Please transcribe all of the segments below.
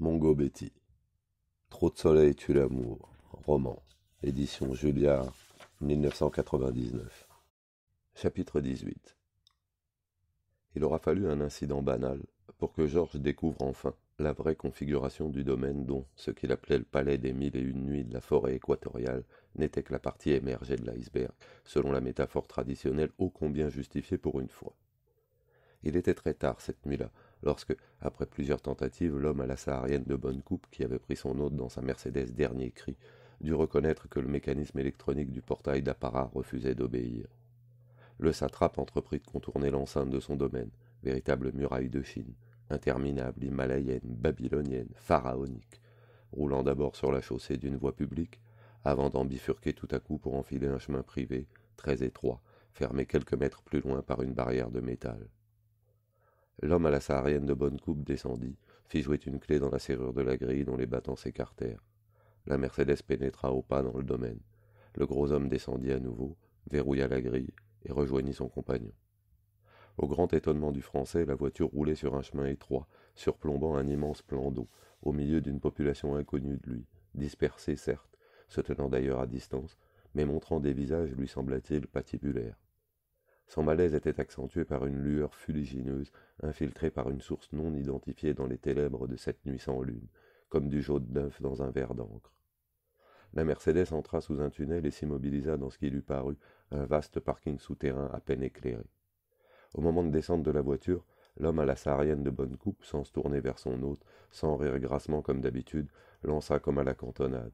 Mongo Betty. Trop de soleil tue l'amour. Roman. Édition Julliard, 1999. Chapitre 18. Il aura fallu un incident banal pour que Georges découvre enfin la vraie configuration du domaine dont ce qu'il appelait le palais des mille et une nuits de la forêt équatoriale n'était que la partie émergée de l'iceberg, selon la métaphore traditionnelle ô combien justifiée pour une fois. Il était très tard cette nuit-là, lorsque, après plusieurs tentatives, l'homme à la saharienne de bonne coupe, qui avait pris son hôte dans sa Mercedes dernier cri, dut reconnaître que le mécanisme électronique du portail d'apparat refusait d'obéir. Le satrape entreprit de contourner l'enceinte de son domaine, véritable muraille de Chine, interminable, himalayenne, babylonienne, pharaonique, roulant d'abord sur la chaussée d'une voie publique, avant d'en bifurquer tout à coup pour enfiler un chemin privé, très étroit, fermé quelques mètres plus loin par une barrière de métal. L'homme à la saharienne de bonne coupe descendit, fit jouer une clé dans la serrure de la grille dont les battants s'écartèrent. La Mercedes pénétra au pas dans le domaine. Le gros homme descendit à nouveau, verrouilla la grille et rejoignit son compagnon. Au grand étonnement du Français, la voiture roulait sur un chemin étroit, surplombant un immense plan d'eau, au milieu d'une population inconnue de lui, dispersée certes, se tenant d'ailleurs à distance, mais montrant des visages, lui sembla-t-il, patibulaires. Son malaise était accentué par une lueur fuligineuse, infiltrée par une source non identifiée dans les ténèbres de cette nuit sans lune, comme du jaune d'œuf dans un verre d'encre. La Mercedes entra sous un tunnel et s'immobilisa dans ce qui lui parut un vaste parking souterrain à peine éclairé. Au moment de descendre de la voiture, l'homme à la saharienne de bonne coupe, sans se tourner vers son hôte, sans rire grassement comme d'habitude, lança comme à la cantonade.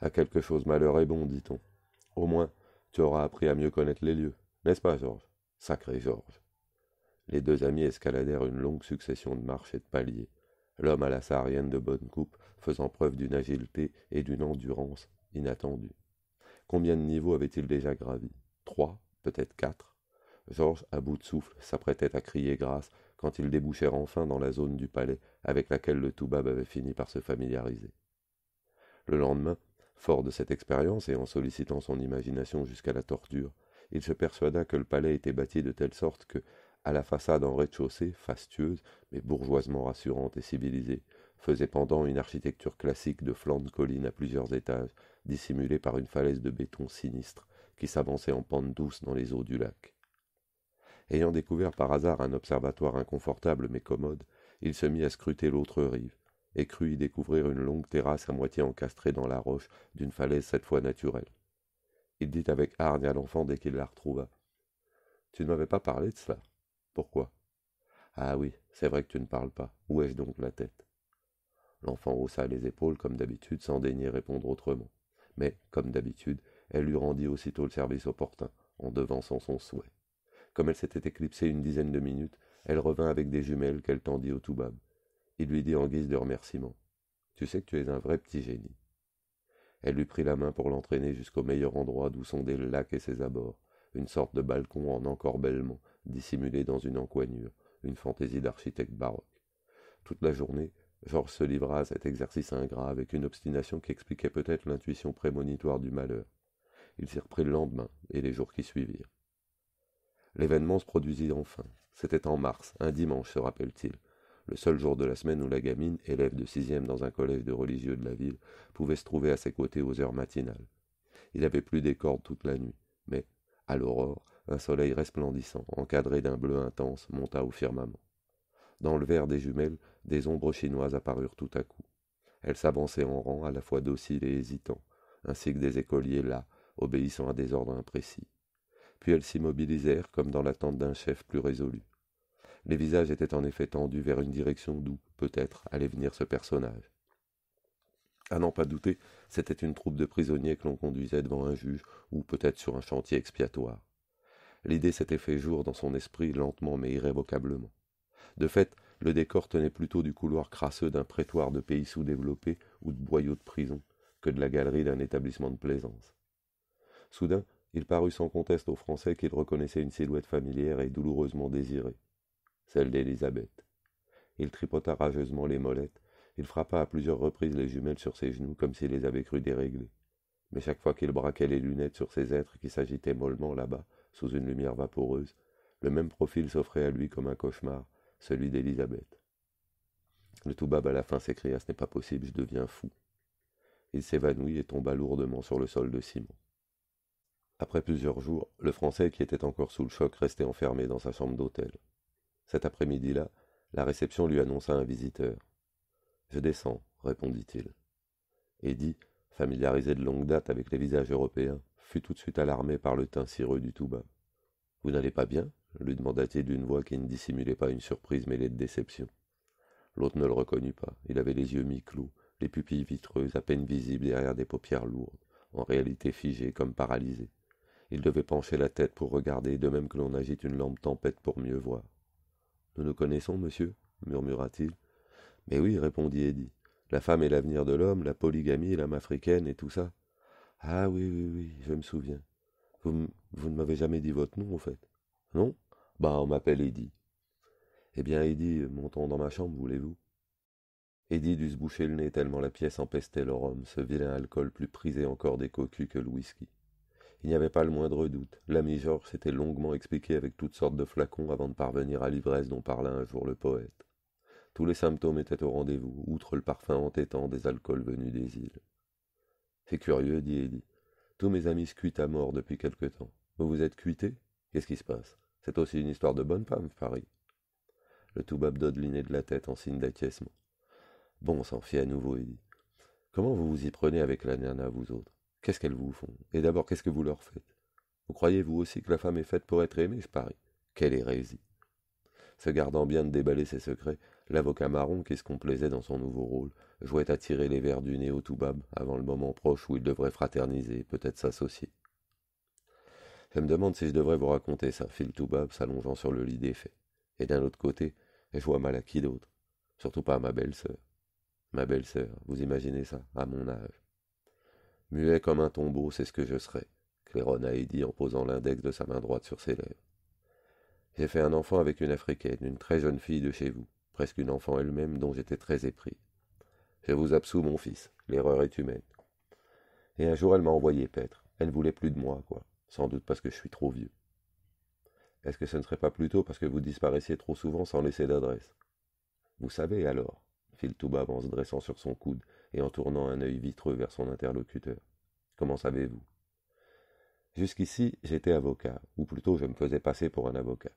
À quelque chose malheur est bon, dit-on. Au moins, tu auras appris à mieux connaître les lieux. N'est-ce pas, Georges Sacré Georges Les deux amis escaladèrent une longue succession de marches et de paliers, l'homme à la saharienne de bonne coupe faisant preuve d'une agilité et d'une endurance inattendues. Combien de niveaux avait-il déjà gravi Trois, peut-être quatre Georges, à bout de souffle, s'apprêtait à crier grâce quand ils débouchèrent enfin dans la zone du palais avec laquelle le Toubab avait fini par se familiariser. Le lendemain, fort de cette expérience et en sollicitant son imagination jusqu'à la torture, il se persuada que le palais était bâti de telle sorte que, à la façade en rez-de-chaussée, fastueuse, mais bourgeoisement rassurante et civilisée, faisait pendant une architecture classique de flanc de colline à plusieurs étages, dissimulée par une falaise de béton sinistre qui s'avançait en pente douce dans les eaux du lac. Ayant découvert par hasard un observatoire inconfortable mais commode, il se mit à scruter l'autre rive, et crut y découvrir une longue terrasse à moitié encastrée dans la roche d'une falaise cette fois naturelle. Il dit avec hargne à l'enfant dès qu'il la retrouva. Tu ne m'avais pas parlé de cela. Pourquoi Ah oui, c'est vrai que tu ne parles pas. Où ai-je donc la tête L'enfant haussa les épaules comme d'habitude sans daigner répondre autrement. Mais, comme d'habitude, elle lui rendit aussitôt le service opportun, en devançant son souhait. Comme elle s'était éclipsée une dizaine de minutes, elle revint avec des jumelles qu'elle tendit au Toubab. Il lui dit en guise de remerciement Tu sais que tu es un vrai petit génie. Elle lui prit la main pour l'entraîner jusqu'au meilleur endroit d'où sont des lacs et ses abords, une sorte de balcon en encorbellement, dissimulé dans une encoignure, une fantaisie d'architecte baroque. Toute la journée, Georges se livra à cet exercice ingrat avec une obstination qui expliquait peut-être l'intuition prémonitoire du malheur. Il s'y reprit le lendemain et les jours qui suivirent. L'événement se produisit enfin. C'était en mars, un dimanche, se rappelle-t-il, le seul jour de la semaine où la gamine, élève de sixième dans un collège de religieux de la ville, pouvait se trouver à ses côtés aux heures matinales. Il avait plus des cordes toute la nuit, mais, à l'aurore, un soleil resplendissant, encadré d'un bleu intense, monta au firmament. Dans le verre des jumelles, des ombres chinoises apparurent tout à coup. Elles s'avançaient en rang, à la fois dociles et hésitants, ainsi que des écoliers là, obéissant à des ordres imprécis. Puis elles s'immobilisèrent comme dans l'attente d'un chef plus résolu. Les visages étaient en effet tendus vers une direction d'où, peut-être, allait venir ce personnage. À n'en pas douter, c'était une troupe de prisonniers que l'on conduisait devant un juge, ou peut-être sur un chantier expiatoire. L'idée s'était fait jour dans son esprit lentement mais irrévocablement. De fait, le décor tenait plutôt du couloir crasseux d'un prétoire de pays sous-développé ou de boyaux de prison que de la galerie d'un établissement de plaisance. Soudain, il parut sans conteste aux Français qu'il reconnaissait une silhouette familière et douloureusement désirée celle d'Élisabeth. Il tripota rageusement les molettes, il frappa à plusieurs reprises les jumelles sur ses genoux comme s'il les avait cru déréglées. Mais chaque fois qu'il braquait les lunettes sur ces êtres qui s'agitaient mollement là-bas, sous une lumière vaporeuse, le même profil s'offrait à lui comme un cauchemar, celui d'Élisabeth. Le toubab à la fin s'écria Ce n'est pas possible, je deviens fou. Il s'évanouit et tomba lourdement sur le sol de ciment. Après plusieurs jours, le Français qui était encore sous le choc restait enfermé dans sa chambre d'hôtel. Cet après-midi-là, la réception lui annonça un visiteur. Je descends, répondit-il. Eddie, familiarisé de longue date avec les visages européens, fut tout de suite alarmé par le teint cireux du tout bas. Vous n'allez pas bien lui demanda-t-il d'une voix qui ne dissimulait pas une surprise mêlée de déception. L'autre ne le reconnut pas. Il avait les yeux mi-clos, les pupilles vitreuses à peine visibles derrière des paupières lourdes, en réalité figées comme paralysées. Il devait pencher la tête pour regarder, de même que l'on agite une lampe tempête pour mieux voir. Nous nous connaissons, monsieur murmura-t-il. Mais oui, répondit Eddie. La femme est l'avenir de l'homme, la polygamie, l'âme africaine et tout ça. Ah oui, oui, oui, je me souviens. Vous, vous ne m'avez jamais dit votre nom, au fait. Non Bah, on m'appelle Eddie. Eh bien, Eddie, montons dans ma chambre, voulez-vous Eddie dut se boucher le nez tellement la pièce empestait le rhum, ce vilain alcool plus prisé encore des cocus que le whisky. Il n'y avait pas le moindre doute. L'ami Georges s'était longuement expliqué avec toutes sortes de flacons avant de parvenir à l'ivresse dont parla un jour le poète. Tous les symptômes étaient au rendez-vous, outre le parfum entêtant des alcools venus des îles. C'est curieux, dit Eddie. Tous mes amis se cuitent à mort depuis quelque temps. Vous vous êtes cuité Qu'est-ce qui se passe C'est aussi une histoire de bonne femme, Paris. Le toubab dodelinait de la tête en signe d'acquiescement. Bon, on s'en fie à nouveau, Eddie. Comment vous vous y prenez avec la nana, vous autres Qu'est-ce qu'elles vous font Et d'abord, qu'est-ce que vous leur faites Vous croyez vous aussi que la femme est faite pour être aimée, je parie Quelle hérésie Se gardant bien de déballer ses secrets, l'avocat marron, qui se complaisait dans son nouveau rôle, jouait à tirer les verres du nez au toubab avant le moment proche où il devrait fraterniser, peut-être s'associer. Je me demande si je devrais vous raconter ça, fit le toubab s'allongeant sur le lit défait. Et d'un autre côté, je vois mal à qui d'autre. Surtout pas à ma belle-sœur. Ma belle-sœur, vous imaginez ça, à mon âge. Muet comme un tombeau, c'est ce que je serai, a Heidi en posant l'index de sa main droite sur ses lèvres. J'ai fait un enfant avec une africaine, une très jeune fille de chez vous, presque une enfant elle-même dont j'étais très épris. Je vous absous, mon fils, l'erreur est humaine. Et un jour, elle m'a envoyé paître. Elle ne voulait plus de moi, quoi. Sans doute parce que je suis trop vieux. Est-ce que ce ne serait pas plutôt parce que vous disparaissiez trop souvent sans laisser d'adresse Vous savez alors, fit Toubab en se dressant sur son coude, et en tournant un œil vitreux vers son interlocuteur. Comment savez-vous Jusqu'ici, j'étais avocat, ou plutôt je me faisais passer pour un avocat.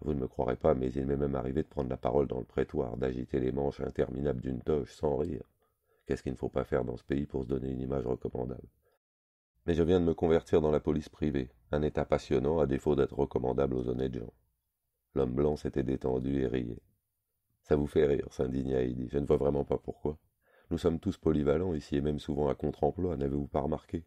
Vous ne me croirez pas, mais il m'est même arrivé de prendre la parole dans le prétoire, d'agiter les manches interminables d'une toche, sans rire. Qu'est-ce qu'il ne faut pas faire dans ce pays pour se donner une image recommandable Mais je viens de me convertir dans la police privée, un état passionnant à défaut d'être recommandable aux honnêtes gens. L'homme blanc s'était détendu et riait. Ça vous fait rire, s'indigna Heidi. Je ne vois vraiment pas pourquoi. Nous sommes tous polyvalents ici et même souvent à contre-emploi, n'avez-vous pas remarqué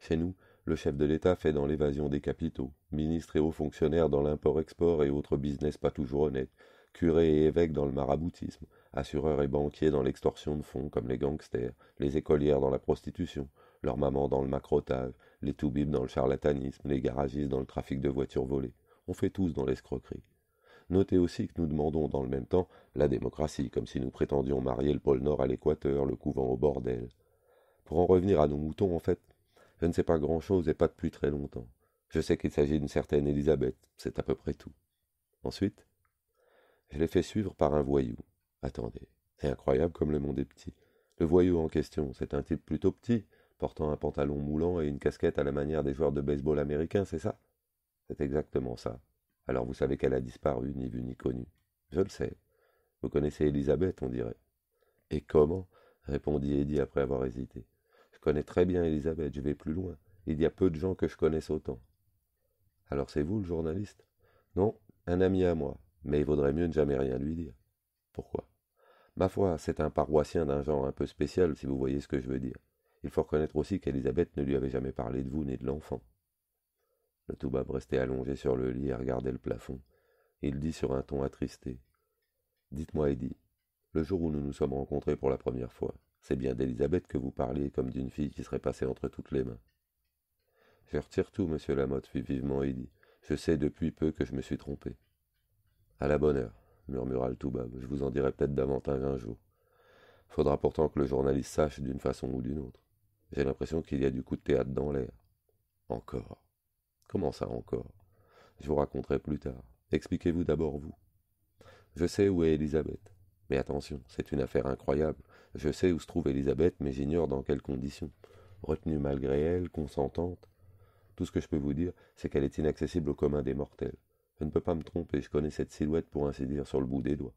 Chez nous, le chef de l'État fait dans l'évasion des capitaux, ministre et hauts fonctionnaires dans l'import-export et autres business pas toujours honnêtes, curé et évêque dans le maraboutisme, assureurs et banquiers dans l'extorsion de fonds comme les gangsters, les écolières dans la prostitution, leurs mamans dans le macrotage, les toubibs dans le charlatanisme, les garagistes dans le trafic de voitures volées. On fait tous dans l'escroquerie. Notez aussi que nous demandons dans le même temps la démocratie, comme si nous prétendions marier le pôle Nord à l'équateur, le couvent au bordel. Pour en revenir à nos moutons, en fait, je ne sais pas grand-chose et pas depuis très longtemps. Je sais qu'il s'agit d'une certaine Élisabeth, c'est à peu près tout. Ensuite, je l'ai fait suivre par un voyou. Attendez, c'est incroyable comme le monde est petit. Le voyou en question, c'est un type plutôt petit, portant un pantalon moulant et une casquette à la manière des joueurs de baseball américains, c'est ça C'est exactement ça. Alors vous savez qu'elle a disparu, ni vue ni connue. Je le sais. Vous connaissez Elisabeth, on dirait. Et comment répondit Eddy après avoir hésité. Je connais très bien Elisabeth, je vais plus loin. Il y a peu de gens que je connaisse autant. Alors c'est vous le journaliste Non, un ami à moi, mais il vaudrait mieux ne jamais rien lui dire. Pourquoi Ma foi, c'est un paroissien d'un genre un peu spécial, si vous voyez ce que je veux dire. Il faut reconnaître aussi qu'Elisabeth ne lui avait jamais parlé de vous ni de l'enfant. Le toubab restait allongé sur le lit et regardait le plafond. Il dit sur un ton attristé Dites-moi, Eddy, le jour où nous nous sommes rencontrés pour la première fois, c'est bien d'Elisabeth que vous parliez comme d'une fille qui serait passée entre toutes les mains. Je retire tout, monsieur Lamotte, fit vivement Eddy. Je sais depuis peu que je me suis trompé. À la bonne heure, murmura le toubab, je vous en dirai peut-être davantage un jour. Faudra pourtant que le journaliste sache d'une façon ou d'une autre. J'ai l'impression qu'il y a du coup de théâtre dans l'air. Encore. Comment ça encore Je vous raconterai plus tard. Expliquez-vous d'abord vous. Je sais où est Elisabeth. Mais attention, c'est une affaire incroyable. Je sais où se trouve Elisabeth, mais j'ignore dans quelles conditions. Retenue malgré elle, consentante. Tout ce que je peux vous dire, c'est qu'elle est inaccessible au commun des mortels. Je ne peux pas me tromper, je connais cette silhouette pour ainsi dire sur le bout des doigts.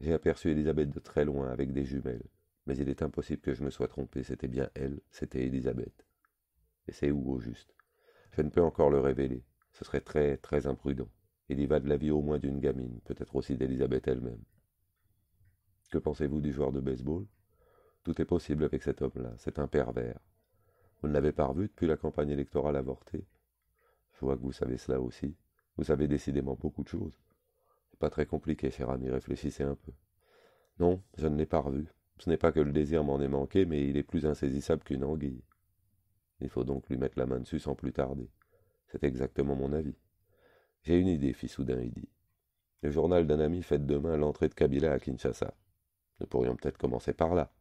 J'ai aperçu Elisabeth de très loin avec des jumelles. Mais il est impossible que je me sois trompé, c'était bien elle, c'était Elisabeth. Et c'est où au juste je ne peux encore le révéler. Ce serait très, très imprudent. Il y va de la vie au moins d'une gamine, peut-être aussi d'Elisabeth elle-même. Que pensez-vous du joueur de baseball Tout est possible avec cet homme-là, c'est un pervers. Vous ne l'avez pas revu depuis la campagne électorale avortée Je vois que vous savez cela aussi. Vous savez décidément beaucoup de choses. n'est pas très compliqué, cher ami, réfléchissez un peu. Non, je ne l'ai pas revu. Ce n'est pas que le désir m'en ait manqué, mais il est plus insaisissable qu'une anguille. Il faut donc lui mettre la main dessus sans plus tarder. C'est exactement mon avis. J'ai une idée, fit soudain Heidi. Le journal d'un ami fête demain l'entrée de Kabila à Kinshasa. Nous pourrions peut-être commencer par là.